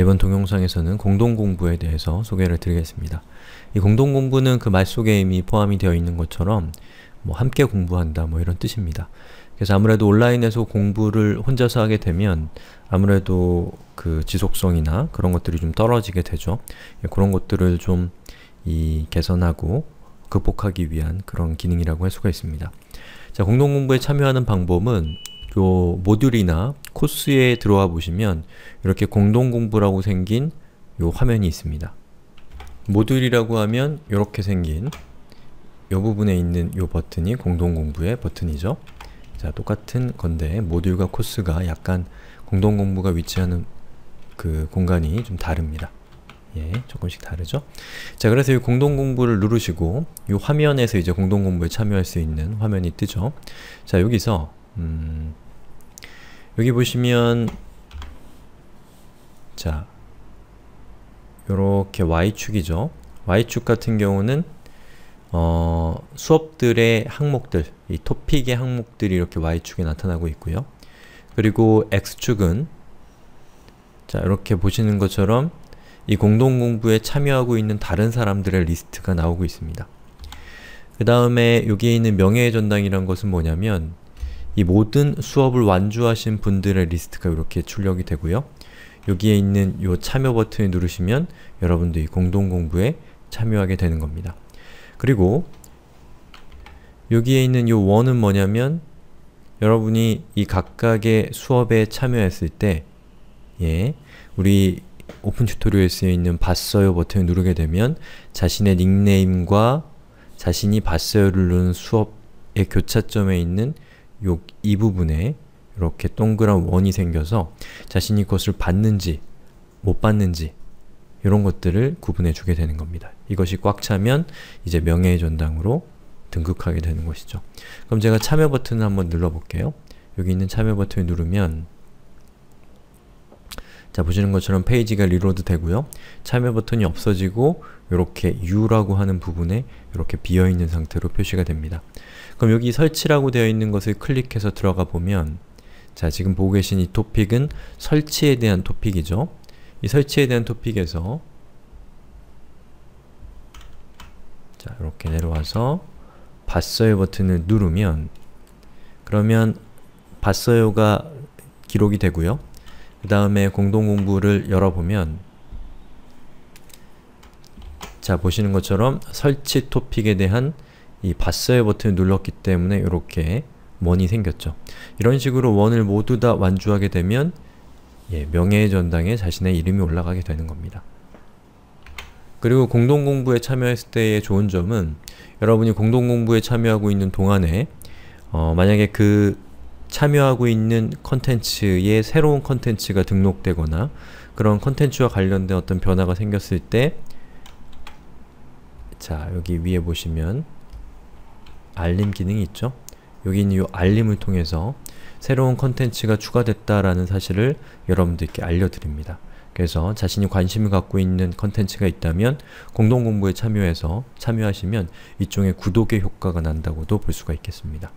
이번 동영상에서는 공동공부에 대해서 소개를 드리겠습니다. 이 공동공부는 그 말 속에 이미 포함이 되어 있는 것처럼 뭐 함께 공부한다 뭐 이런 뜻입니다. 그래서 아무래도 온라인에서 공부를 혼자서 하게 되면 아무래도 그 지속성이나 그런 것들이 좀 떨어지게 되죠. 예, 그런 것들을 좀 이 개선하고 극복하기 위한 그런 기능이라고 할 수가 있습니다. 자, 공동공부에 참여하는 방법은 요 모듈이나 코스에 들어와 보시면 이렇게 공동공부라고 생긴 요 화면이 있습니다. 모듈이라고 하면 이렇게 생긴 요 부분에 있는 요 버튼이 공동공부의 버튼이죠. 자, 똑같은 건데 모듈과 코스가 약간 공동공부가 위치하는 그 공간이 좀 다릅니다. 예, 조금씩 다르죠? 자, 그래서 이 공동공부를 누르시고 이 화면에서 이제 공동공부에 참여할 수 있는 화면이 뜨죠? 자, 여기서 음, 여기 보시면 자 요렇게 y축이죠. y축 같은 경우는 어, 수업들의 항목들, 이 토픽의 항목들이 이렇게 y축에 나타나고 있고요. 그리고 x축은 자 이렇게 보시는 것처럼 이 공동공부에 참여하고 있는 다른 사람들의 리스트가 나오고 있습니다. 그 다음에 여기에 있는 명예의 전당이란 것은 뭐냐면 이 모든 수업을 완주하신 분들의 리스트가 이렇게 출력이 되고요. 여기에 있는 이 참여 버튼을 누르시면 여러분들이 공동공부에 참여하게 되는 겁니다. 그리고 여기에 있는 이 원은 뭐냐면 여러분이 이 각각의 수업에 참여했을 때 예, 우리 오픈 튜토리얼에 있는 봤어요 버튼을 누르게 되면 자신의 닉네임과 자신이 봤어요를 누른 수업의 교차점에 있는 요이 부분에 이렇게 동그란 원이 생겨서 자신이 그것을 봤는지못봤는지 이런 것들을 구분해 주게 되는 겁니다. 이것이 꽉 차면 이제 명예의 전당으로 등극하게 되는 것이죠. 그럼 제가 참여 버튼을 한번 눌러볼게요. 여기 있는 참여 버튼을 누르면 자 보시는 것처럼 페이지가 리로드 되고요. 참여 버튼이 없어지고 이렇게 U라고 하는 부분에 이렇게 비어있는 상태로 표시가 됩니다. 그럼 여기 설치라고 되어 있는 것을 클릭해서 들어가 보면 자 지금 보고 계신 이 토픽은 설치에 대한 토픽이죠. 이 설치에 대한 토픽에서 자 이렇게 내려와서 봤어요 버튼을 누르면 그러면 봤어요가 기록이 되고요. 그 다음에 공동공부를 열어보면 자 보시는 것처럼 설치 토픽에 대한 이 봤어요 버튼을 눌렀기 때문에 이렇게 원이 생겼죠. 이런 식으로 원을 모두 다 완주하게 되면 예, 명예의 전당에 자신의 이름이 올라가게 되는 겁니다. 그리고 공동공부에 참여했을 때의 좋은 점은 여러분이 공동공부에 참여하고 있는 동안에 어, 만약에 그 참여하고 있는 컨텐츠에 새로운 컨텐츠가 등록되거나 그런 컨텐츠와 관련된 어떤 변화가 생겼을 때 자, 여기 위에 보시면 알림 기능이 있죠? 여기 있는 이 알림을 통해서 새로운 컨텐츠가 추가됐다라는 사실을 여러분들께 알려드립니다. 그래서 자신이 관심을 갖고 있는 컨텐츠가 있다면 공동공부에 참여해서 참여하시면 이쪽에 구독의 효과가 난다고도 볼 수가 있겠습니다.